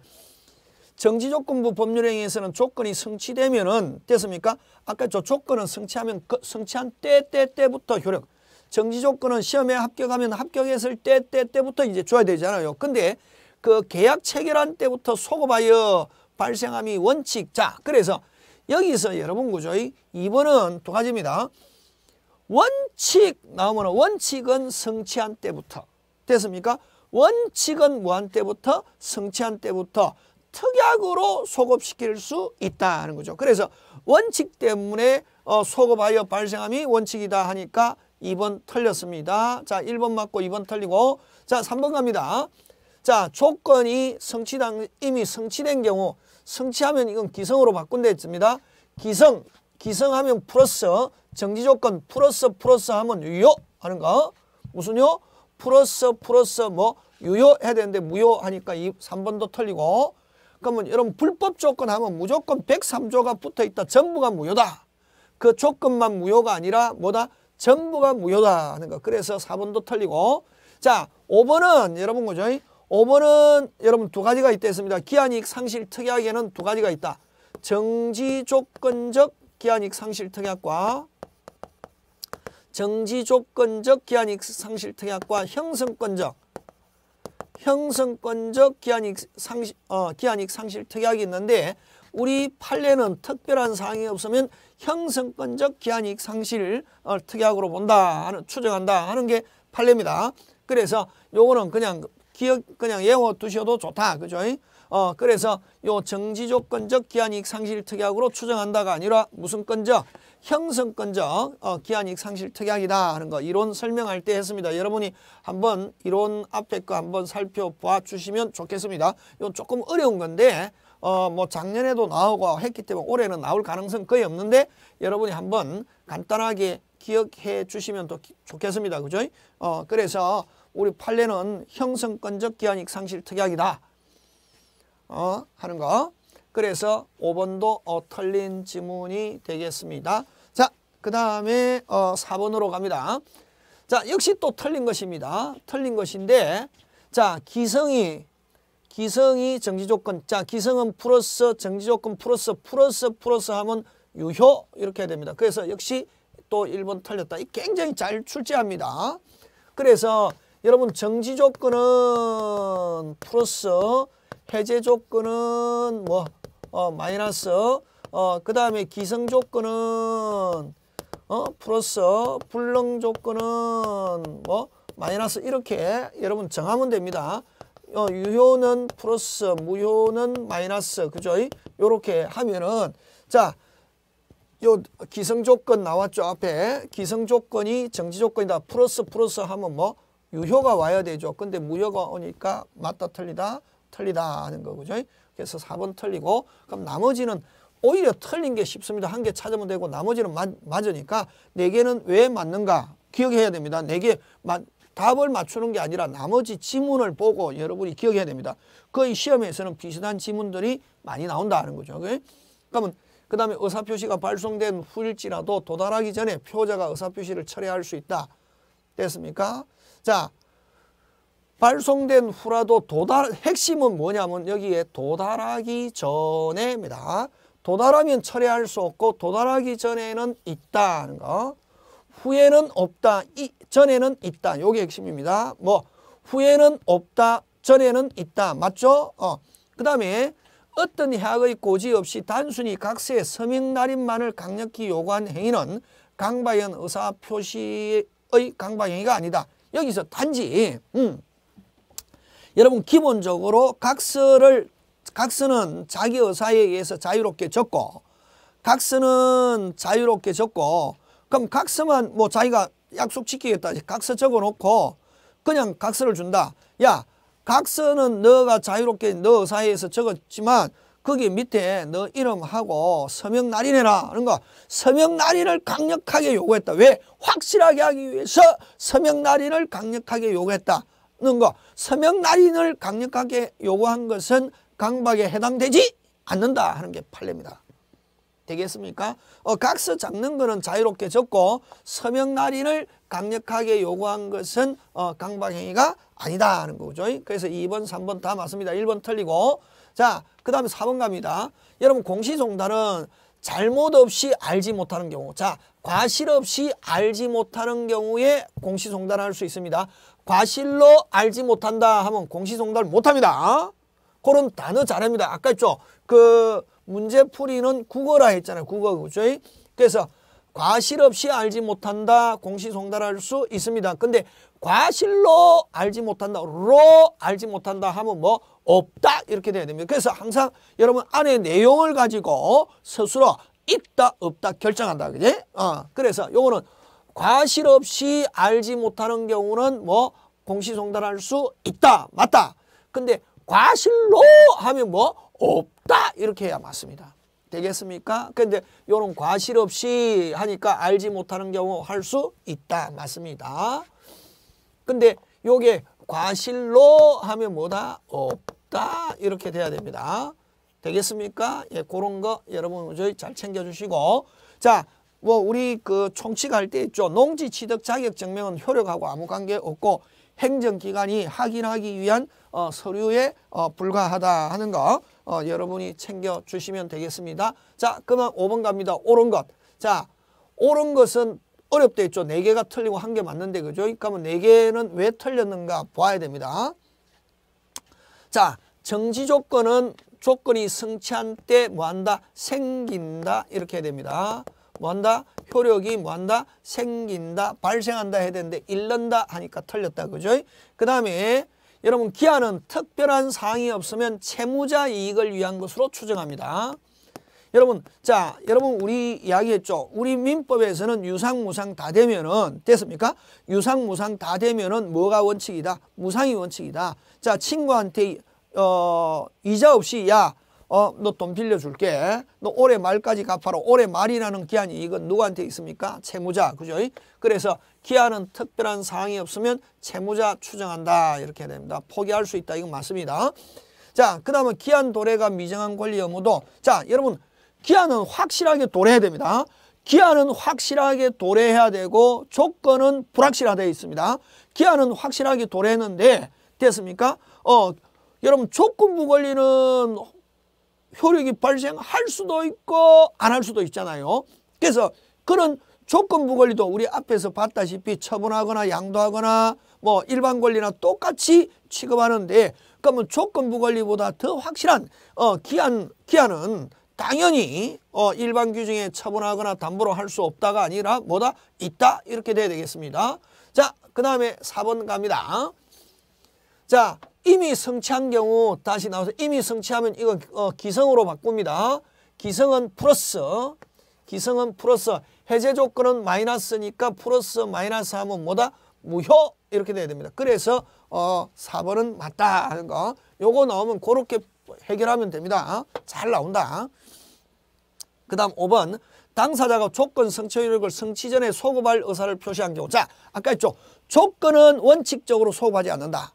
정지조건부 법률행위에서는 조건이 성취되면 은 됐습니까? 아까 저 조건은 성취하면 그 성취한 때 때 때부터 효력 정지조건은 시험에 합격하면 합격했을 때 때 때부터 이제 줘야 되잖아요. 근데 그 계약 체결한 때부터 소급하여 발생함이 원칙. 자, 그래서 여기서 여러분 구조 2번은 두 가지입니다. 원칙 나오면 원칙은 성취한 때부터 됐습니까? 원칙은 무한 때부터 성취한 때부터 특약으로 소급시킬 수 있다는 거죠. 그래서 원칙 때문에 어, 소급하여 발생함이 원칙이다 하니까 2번 틀렸습니다. 자, 1번 맞고 2번 틀리고 자, 3번 갑니다. 자 조건이 성취당 이미 성취된 경우 성취하면 이건 기성으로 바꾼다 했습니다. 기성 기성하면 플러스 정지 조건 플러스 플러스 하면 유효 하는 거 무슨요? 플러스 플러스 뭐 유효 해야 되는데 무효 하니까 이 3번도 틀리고 그러면 여러분 불법 조건 하면 무조건 103조가 붙어있다 전부가 무효다 그 조건만 무효가 아니라 뭐다 전부가 무효다 하는 거 그래서 4번도 틀리고 자 5번은 여러분 그죠 5번은 여러분 두 가지가 있다했습니다. 기한이익 상실 특약에는 두 가지가 있다. 정지 조건적 기한이익 상실 특약과 정지 조건적 기한이익 상실 특약과 형성권적 형성권적 기한이익 상실 어, 기한이익 상실 특약이 있는데 우리 판례는 특별한 사항이 없으면 형성권적 기한이익 상실 어, 특약으로 본다 하는 추정한다 하는 게 판례입니다. 그래서 요거는 그냥 기억 그냥 예워두셔도 좋다. 그죠? 어, 그래서 요 정지조건적 기한이익 상실 특약으로 추정한다가 아니라 무슨 건적? 형성건적 어, 기한이익 상실 특약이다 하는 거 이론 설명할 때 했습니다. 여러분이 한번 이론 앞에 거 한번 살펴봐 주시면 좋겠습니다. 요 조금 어려운 건데 어, 뭐 작년에도 나오고 했기 때문에 올해는 나올 가능성 거의 없는데 여러분이 한번 간단하게 기억해 주시면 더 좋겠습니다. 그죠? 어, 그래서 우리 판례는 형성권적 기한익 상실 특약이다. 어, 하는 거. 그래서 5번도 어, 틀린 지문이 되겠습니다. 자, 그 다음에 어, 4번으로 갑니다. 자, 역시 또 틀린 것입니다. 틀린 것인데 자, 기성이 기성이 정지조건 자, 기성은 플러스 정지조건 플러스 플러스 플러스 하면 유효 이렇게 됩니다. 그래서 역시 또 1번 틀렸다. 굉장히 잘 출제합니다. 그래서 여러분 정지 조건은 플러스 해제 조건은 뭐 어, 마이너스 어, 그 다음에 기성 조건은 어, 플러스 불능 조건은 뭐 마이너스 이렇게 여러분 정하면 됩니다. 어, 유효는 플러스 무효는 마이너스 그죠? 요렇게 하면은 자요 기성 조건 나왔죠 앞에 기성 조건이 정지 조건이다 플러스 플러스 하면 뭐 유효가 와야 되죠. 근데 무효가 오니까 맞다 틀리다 틀리다 하는 거 그죠? 그래서 4번 틀리고 그럼 나머지는 오히려 틀린 게 쉽습니다. 한 개 찾으면 되고 나머지는 맞, 맞으니까 4 개는 왜 맞는가 기억해야 됩니다. 4개 답을 맞추는 게 아니라 나머지 지문을 보고 여러분이 기억해야 됩니다. 거의 시험에서는 비슷한 지문들이 많이 나온다는 거죠. 그, 그러면 그 다음에 의사표시가 발송된 후일지라도 도달하기 전에 표자가 의사표시를 철회할 수 있다. 됐습니까? 자, 발송된 후라도 도달 핵심은 뭐냐면 여기에 도달하기 전에입니다. 도달하면 철회할 수 없고 도달하기 전에는 있다는 거. 후에는 없다. 이 전에는 있다. 요게 핵심입니다. 뭐 후에는 없다. 전에는 있다. 맞죠? 어. 그다음에 어떤 해악의 고지 없이 단순히 각서의 서명 날인만을 강력히 요구한 행위는 강바현 의사 표시의 강박 행위가 아니다. 여기서 단지 음, 여러분 기본적으로 각서를 각서는 자기 의사에 의해서 자유롭게 적고 각서는 자유롭게 적고 그럼 각서만 뭐 자기가 약속 지키겠다 각서 적어놓고 그냥 각서를 준다. 야 각서는 너가 자유롭게 너 의사에 의해서 적었지만 거기 밑에 너 이름하고 서명 날인해라 하는 거 서명 날인을 강력하게 요구했다. 왜? 확실하게 하기 위해서 서명 날인을 강력하게 요구했다는 거 서명 날인을 강력하게 요구한 것은 강박에 해당되지 않는다 하는 게 판례입니다. 되겠습니까? 어, 각서 잡는 거는 자유롭게 적고 서명 날인을 강력하게 요구한 것은 어, 강박행위가 아니다 하는 거죠. 그래서 2번, 3번 다 맞습니다. 1번 틀리고 자, 그 다음에 4번 갑니다. 여러분 공시송달은 잘못 없이 알지 못하는 경우 자, 과실 없이 알지 못하는 경우에 공시송달을 할 수 있습니다. 과실로 알지 못한다 하면 공시송달 못합니다. 그런 단어 잘합니다. 아까 했죠? 그 문제풀이는 국어라 했잖아요. 국어 그죠? 그래서 과실 없이 알지 못한다 공시송달할 수 있습니다. 근데 과실로 알지 못한다 로 알지 못한다 하면 뭐 없다 이렇게 돼야 됩니다. 그래서 항상 여러분 안에 내용을 가지고 스스로 있다 없다 결정한다 그지? 어, 그래서 요거는 과실 없이 알지 못하는 경우는 뭐 공시송달할 수 있다 맞다. 근데 과실로 하면 뭐 없다 이렇게 해야 맞습니다. 되겠습니까? 근데 요런 과실 없이 하니까 알지 못하는 경우 할 수 있다 맞습니다. 근데 요게 과실로 하면 뭐다? 없다. 없다 이렇게 돼야 됩니다. 되겠습니까? 예, 그런 거 여러분 저잘 챙겨주시고 자. 뭐 우리 그 총칙할 때 있죠. 농지 취득 자격 증명은 효력하고 아무 관계 없고 행정기관이 확인하기 위한 어, 서류에 어, 불과하다 하는 거 어, 여러분이 챙겨주시면 되겠습니다. 자 그러면 5번 갑니다. 옳은 것. 자 옳은 것은 어렵다 했죠. 4개가 틀리고 한 개 맞는데 그죠? 그러면 그러니까 4개는 뭐 왜 틀렸는가 봐야 됩니다. 자, 정지 조건은 조건이 성취한 때 뭐한다? 생긴다. 이렇게 해야 됩니다. 뭐한다? 효력이 뭐한다? 생긴다. 발생한다 해야 되는데 잃는다 하니까 틀렸다. 그죠? 그 다음에 여러분 기한은 특별한 사항이 없으면 채무자 이익을 위한 것으로 추정합니다. 여러분 자 여러분 우리 이야기했죠. 우리 민법에서는 유상 무상 다 되면은 됐습니까? 유상 무상 다 되면은 뭐가 원칙이다? 무상이 원칙이다. 자 친구한테 어 이자 없이 야 어, 너 돈 빌려줄게. 너 올해 말까지 갚아라. 올해 말이라는 기한이 이건 누구한테 있습니까? 채무자. 그죠? 그래서 기한은 특별한 사항이 없으면 채무자 추정한다. 이렇게 됩니다. 포기할 수 있다. 이건 맞습니다. 자, 그 다음에 기한 도래가 미정한 권리 의무도 자, 여러분 기한은 확실하게 도래해야 됩니다. 기한은 확실하게 도래해야 되고 조건은 불확실화되어 있습니다. 기한은 확실하게 도래했는데 됐습니까? 어, 여러분 조건부 권리는 효력이 발생할 수도 있고 안 할 수도 있잖아요. 그래서 그런 조건부 권리도 우리 앞에서 봤다시피 처분하거나 양도하거나 뭐 일반 권리나 똑같이 취급하는데 그러면 조건부 권리보다 더 확실한 어, 기한 기한은 당연히 어, 일반 규정에 처분하거나 담보로 할 수 없다가 아니라 뭐다? 있다 이렇게 돼야 되겠습니다. 자, 그 다음에 4번 갑니다. 자, 이미 성취한 경우 다시 나와서 이미 성취하면 이거 어, 기성으로 바꿉니다. 기성은 플러스, 기성은 플러스, 해제 조건은 마이너스니까 플러스 마이너스 하면 뭐다? 무효 이렇게 돼야 됩니다. 그래서 어, 4번은 맞다 하는 거. 요거 넣으면 그렇게 해결하면 됩니다. 잘 나온다. 그 다음 5번 당사자가 조건 성취력을 성취 전에 소급할 의사를 표시한 경우 자 아까 했죠. 조건은 원칙적으로 소급하지 않는다.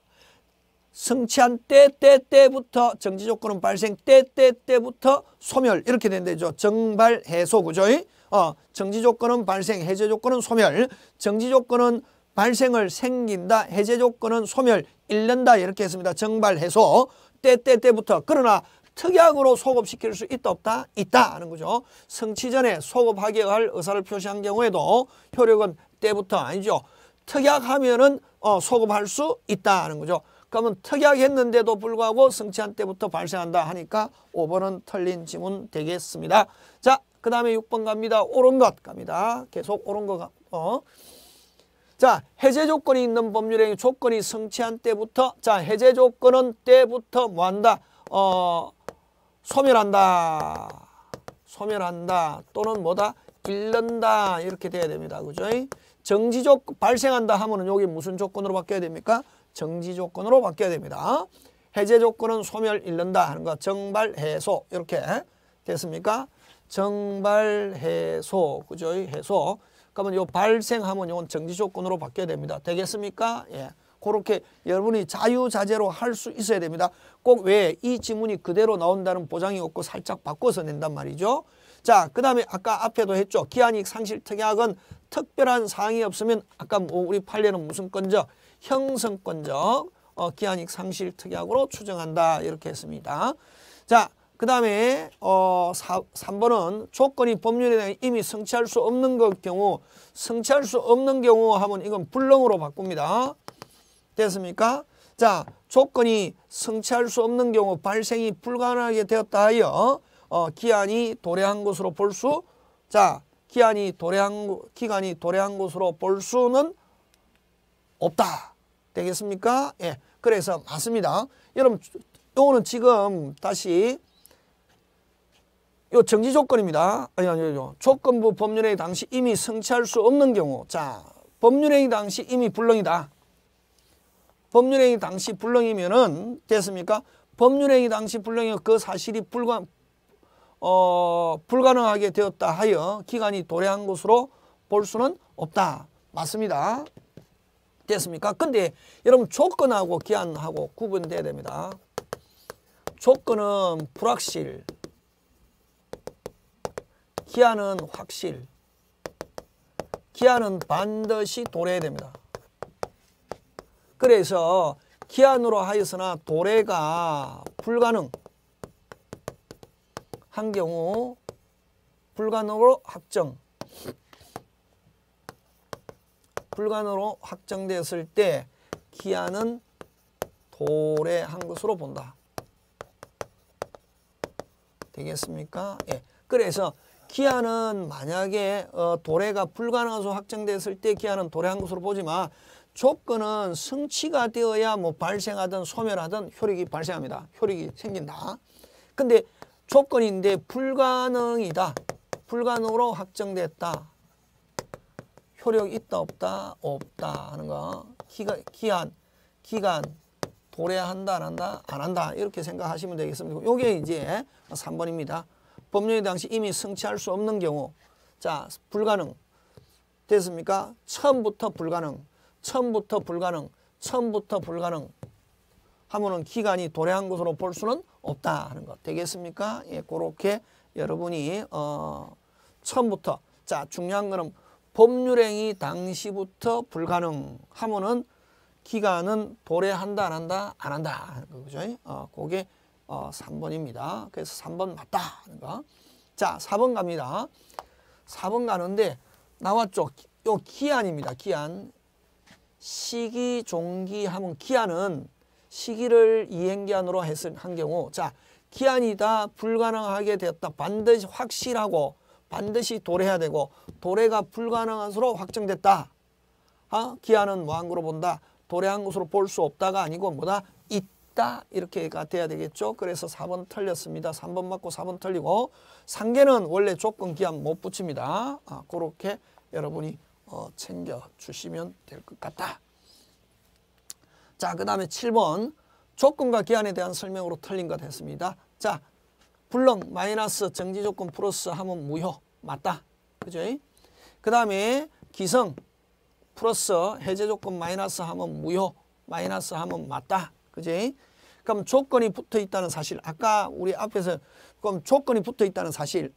성취한 때, 때, 때부터 정지 조건은 발생 때, 때, 때부터 소멸 이렇게 된대죠. 정발, 해소, 그죠? 어, 정지 조건은 발생, 해제 조건은 소멸, 정지 조건은 발생을 생긴다, 해제 조건은 소멸, 잃는다 이렇게 했습니다. 정발, 해소, 때, 때, 때부터 그러나 특약으로 소급시킬 수 있다 없다? 있다 하는 거죠. 성취 전에 소급하게 할 의사를 표시한 경우에도 효력은 때부터 아니죠. 특약하면은 어, 소급할 수 있다 하는 거죠. 그러면 특약했는데도 불구하고 성취한 때부터 발생한다 하니까 5번은 틀린 지문 되겠습니다. 자, 그 다음에 6번 갑니다. 옳은 것 갑니다. 계속 옳은 것 가, 어. 자, 해제 조건이 있는 법률의 조건이 성취한 때부터 자, 해제 조건은 때부터 뭐 한다? 어, 소멸한다. 소멸한다. 또는 뭐다? 잃는다 이렇게 돼야 됩니다. 그죠? 정지적 발생한다 하면은 여기 무슨 조건으로 바뀌어야 됩니까? 정지 조건으로 바뀌어야 됩니다. 해제 조건은 소멸 잃는다 하는 거 정발 해소 이렇게 됐습니까? 정발 해소 그죠? 해소 그러면 요 발생하면 요건 정지 조건으로 바뀌어야 됩니다. 되겠습니까? 예. 그렇게 여러분이 자유자재로 할 수 있어야 됩니다. 꼭 왜 이 지문이 그대로 나온다는 보장이 없고 살짝 바꿔서 낸단 말이죠. 자, 그 다음에 아까 앞에도 했죠. 기한익 상실 특약은 특별한 사항이 없으면 아까 뭐 우리 판례는 무슨 건적? 형성권적 어, 기한익 상실 특약으로 추정한다 이렇게 했습니다. 자, 그 다음에 어, 사, 3번은 조건이 법률에 대해 이미 성취할 수 없는 것 경우 성취할 수 없는 경우 하면 이건 불능으로 바꿉니다. 됐습니까? 자 조건이 성취할 수 없는 경우 발생이 불가능하게 되었다 하여 어, 기한이 도래한 것으로 볼 수 자 기한이 도래한 기간이 도래한 것으로 볼 수는 없다 되겠습니까? 예 그래서 맞습니다. 여러분 요거는 지금 다시 요 정지 조건입니다. 아니 아니요. 아니. 조건부 법률행위 당시 이미 성취할 수 없는 경우. 자, 법률행위 당시 이미 불능이다. 법률행위 당시 불능이면은 됐습니까? 법률행위 당시 불능이 그 사실이 불가, 어, 불가능하게 되었다 하여 기간이 도래한 것으로 볼 수는 없다. 맞습니다. 됐습니까? 근데 여러분 조건하고 기한하고 구분돼야 됩니다. 조건은 불확실, 기한은 확실, 기한은 반드시 도래해야 됩니다. 그래서 기한으로 하여서나 도래가 불가능 한 경우 불가능으로 확정 불가능으로 확정되었을 때 기한은 도래한 것으로 본다. 되겠습니까? 예. 그래서 기한은 만약에 어, 도래가 불가능한 것으로 확정됐을 때 기한은 도래한 것으로 보지만 조건은 성취가 되어야 뭐 발생하든 소멸하든 효력이 발생합니다. 효력이 생긴다. 근데 조건인데 불가능이다. 불가능으로 확정됐다. 효력 있다 없다 없다 하는 거 기가, 기한 기간 도래한다 안 한다 안 한다 이렇게 생각하시면 되겠습니다. 요게 이제 3번입니다. 법령의 당시 이미 성취할 수 없는 경우 자 불가능 됐습니까? 처음부터 불가능 처음부터 불가능, 처음부터 불가능 하면은 기간이 도래한 것으로 볼 수는 없다 하는 것 되겠습니까? 예, 그렇게 여러분이 어, 처음부터 자 중요한 거는 법률행위 당시부터 불가능 하면은 기간은 도래한다 안 한다 안 한다 하는 거죠. 어, 그게 어, 3번입니다. 그래서 3번 맞다 하는 거. 자 4번 갑니다. 4번 가는데 나왔죠. 요 기한입니다. 기한. 시기, 종기 하면 기한은 시기를 이행기한으로 했을 한 경우 자 기한이다 불가능하게 되었다 반드시 확실하고 반드시 도래해야 되고 도래가 불가능한으로 확정됐다. 아, 기한은 왕 뭐 으로 본다. 도래한 것으로 볼 수 없다가 아니고 뭐다 있다 이렇게가 돼야 되겠죠. 그래서 4번 틀렸습니다. 3번 맞고 4번 틀리고 상계는 원래 조건 기한 못 붙입니다. 아, 그렇게 여러분이 어, 챙겨주시면 될 것 같다. 자, 그 다음에 7번 조건과 기한에 대한 설명으로 틀린 것 했습니다. 자, 불렁 마이너스 정지 조건 플러스 하면 무효. 맞다. 그죠? 그 다음에 기성 플러스 해제 조건 마이너스 하면 무효. 마이너스 하면 맞다. 그지? 그럼 조건이 붙어 있다는 사실 아까 우리 앞에서 그럼 조건이 붙어 있다는 사실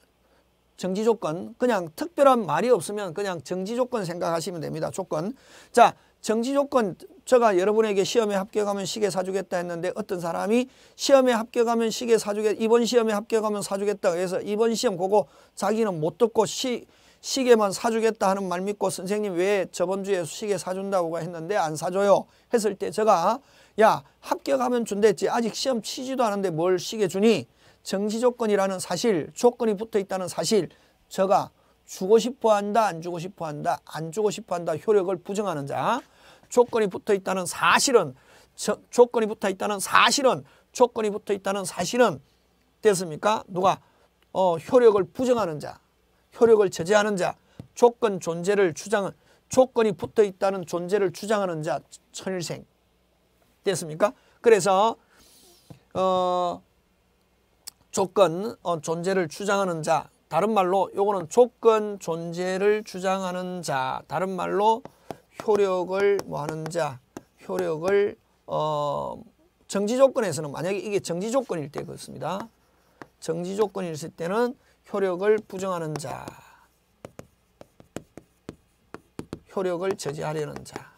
정지 조건 그냥 특별한 말이 없으면 그냥 정지 조건 생각하시면 됩니다. 조건. 자 정지 조건 제가 여러분에게 시험에 합격하면 시계 사주겠다 했는데 어떤 사람이 시험에 합격하면 시계 사주겠 다 이번 시험에 합격하면 사주겠다 그래서 이번 시험 그거 자기는 못 듣고 시, 시계만 사주겠다 하는 말 믿고 선생님 왜 저번 주에 시계 사준다고 했는데 안 사줘요 했을 때 제가 야 합격하면 준댔지 아직 시험 치지도 않은데 뭘 시계 주니 정시 조건이라는 사실, 조건이 붙어 있다는 사실, 저가 주고 싶어 한다, 안 주고 싶어 한다, 안 주고 싶어 한다 효력을 부정하는 자, 조건이 붙어 있다는 사실은 저, 조건이 붙어 있다는 사실은 조건이 붙어 있다는 사실은 됐습니까? 누가 어, 효력을 부정하는 자, 효력을 제재하는 자, 조건 존재를 주장은 조건이 붙어 있다는 존재를 주장하는 자 천일생 됐습니까? 그래서 어 조건 어, 존재를 주장하는 자 다른 말로 요거는 조건 존재를 주장하는 자 다른 말로 효력을 뭐 하는 자 효력을 어 정지 조건에서는 만약에 이게 정지 조건일 때 그렇습니다. 정지 조건일 때는 효력을 부정하는 자 효력을 저지하려는 자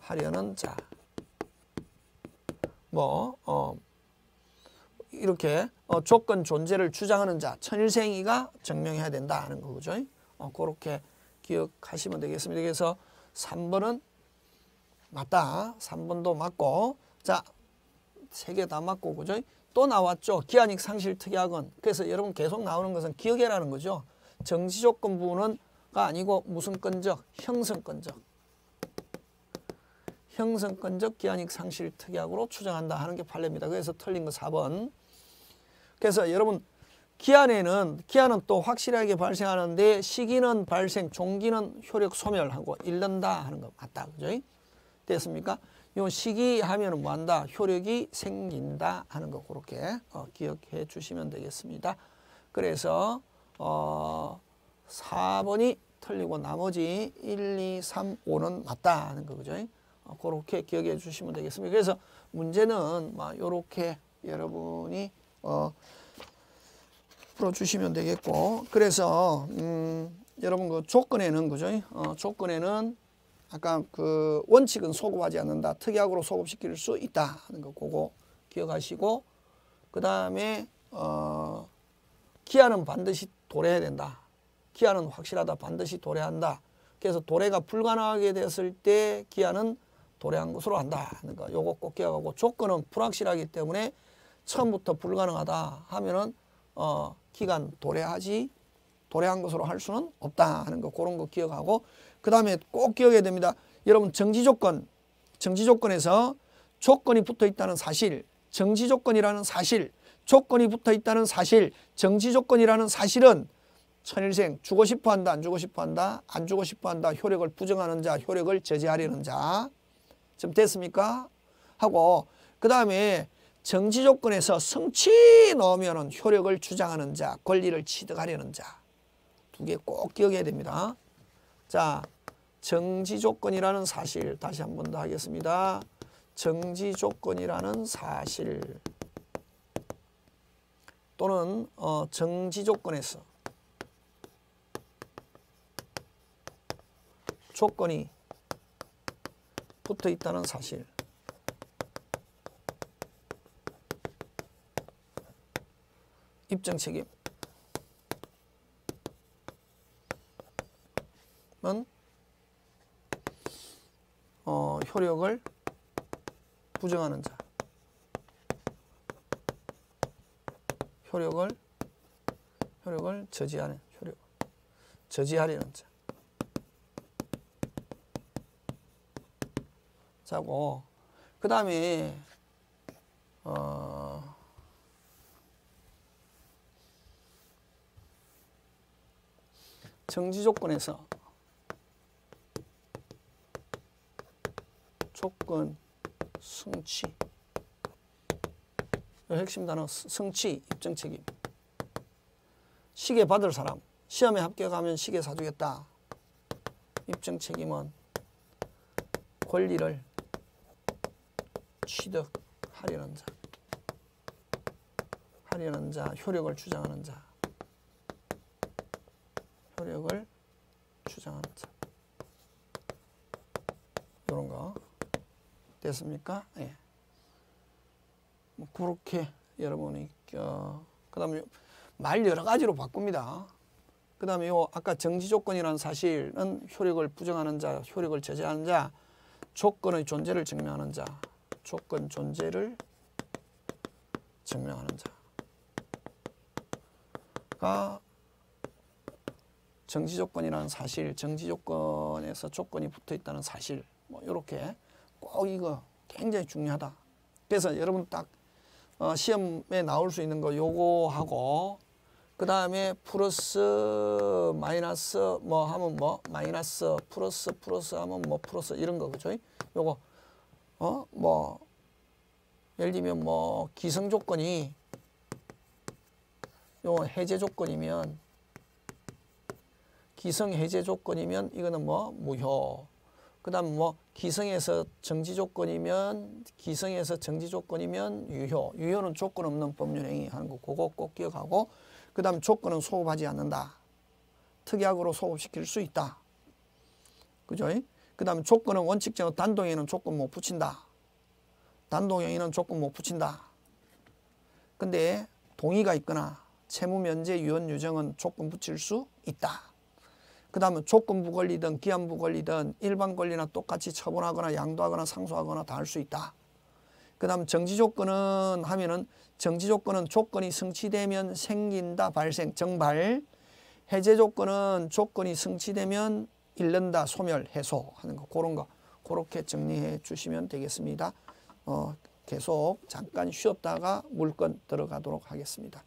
하려는 자뭐 어, 이렇게 어, 조건 존재를 주장하는 자 천일생이가 증명해야 된다 는 거죠. 어, 그렇게 기억하시면 되겠습니다. 그래서 3번은 맞다. 3번도 맞고 자, 세 개 다 맞고 그죠? 또 나왔죠. 기한익 상실 특이은 그래서 여러분 계속 나오는 것은 기억해라는 거죠. 정지조건 부는 가 아니고 무슨 건적? 형성 건적. 형성권적 기한익 상실 특약으로 추정한다 하는 게 판례입니다. 그래서 틀린 거 4번. 그래서 여러분 기한에는 기한은 또 확실하게 발생하는데 시기는 발생, 종기는 효력 소멸하고 잃는다 하는 거 맞다. 그죠? 됐습니까? 요 시기 하면은 뭐 한다? 효력이 생긴다 하는 거 그렇게 어, 기억해 주시면 되겠습니다. 그래서 어 4번이 틀리고 나머지 1, 2, 3, 5는 맞다 하는 거 그죠? 어, 그렇게 기억해 주시면 되겠습니다. 그래서 문제는 막 뭐 이렇게 여러분이 어, 풀어주시면 되겠고 그래서 음, 여러분 그 조건에는 그죠? 어, 조건에는 아까 그 원칙은 소급하지 않는다. 특약으로 소급시킬 수 있다 하는 거 그거 기억하시고 그 다음에 어, 기한은 반드시 도래해야 된다. 기한은 확실하다. 반드시 도래한다. 그래서 도래가 불가능하게 됐을 때 기한은 도래한 것으로 한다. 그러 그러니까 요거 꼭 기억하고 조건은 불확실하기 때문에 처음부터 불가능하다 하면은 어 기간 도래하지 도래한 것으로 할 수는 없다 하는 거 그런 거 기억하고 그 다음에 꼭 기억해야 됩니다. 여러분 정지 조건 정지 조건에서 조건이 붙어 있다는 사실 정지 조건이라는 사실 조건이 붙어 있다는 사실 정지 조건이라는 사실은 천일생 주고 싶어 한다 안 주고 싶어 한다 안 주고 싶어 한다 효력을 부정하는 자 효력을 저지하려는 자좀 됐습니까? 하고 그 다음에 정치 조건에서 성취 넣으면 효력을 주장하는 자, 권리를 취득하려는 자. 두 개 꼭 기억해야 됩니다. 자, 정지 조건이라는 사실 다시 한 번 더 하겠습니다. 정지 조건이라는 사실 또는 어, 정지 조건에서 조건이 붙어 있다는 사실. 입증 책임은 어, 효력을 부정하는 자 효력을 효력을 저지하는 효력 저지하려는 자 자고 그 다음에 어 정지 조건에서 조건 승취 핵심 단어 승취 입증 책임 시계 받을 사람 시험에 합격하면 시계 사주겠다 입증 책임은 권리를 취득하려는 자 하려는 자 효력을 주장하는 자 효력을 주장하는 자 이런 거 됐습니까? 예. 뭐 그렇게 여러분이 어, 그 다음에 말 여러 가지로 바꿉니다. 그 다음에 요 아까 정지 조건이라는 사실은 효력을 부정하는 자, 효력을 제재하는 자, 조건의 존재를 증명하는 자, 조건 존재를 증명하는 자가 정지 조건이라는 사실, 정지 조건에서 조건이 붙어 있다는 사실, 뭐 이렇게 꼭 이거 굉장히 중요하다. 그래서 여러분 딱 어, 시험에 나올 수 있는 거 요거하고 그 다음에 플러스 마이너스 뭐 하면 뭐 마이너스 플러스 플러스 하면 뭐 플러스 이런 거 그죠? 요거 어? 뭐 예를 들면 뭐 기성 조건이 요 해제 조건이면 기성 해제 조건이면 이거는 뭐 무효. 그다음 뭐 기성에서 정지 조건이면 기성에서 정지 조건이면 유효. 유효는 조건 없는 법률 행위 하는 거 그거 꼭 기억하고 그다음 조건은 소급하지 않는다. 특약으로 소급시킬 수 있다. 그죠? 그 다음에 조건은 원칙적으로 단독형에는 조건 못 붙인다. 단동에는 조건 못 붙인다. 근데 동의가 있거나 채무 면제 유언 유정은 조건 붙일 수 있다. 그 다음에 조건부 권리든 기한부 권리든 일반 권리나 똑같이 처분하거나 양도하거나 상소하거나 다 할 수 있다. 그 다음 정지 조건은 하면은 정지 조건은 조건이 성취되면 생긴다 발생 정발 해제 조건은 조건이 성취되면 잃는다, 소멸, 해소하는 거 그런 거 그렇게 정리해 주시면 되겠습니다. 어, 계속 잠깐 쉬었다가 물건 들어가도록 하겠습니다.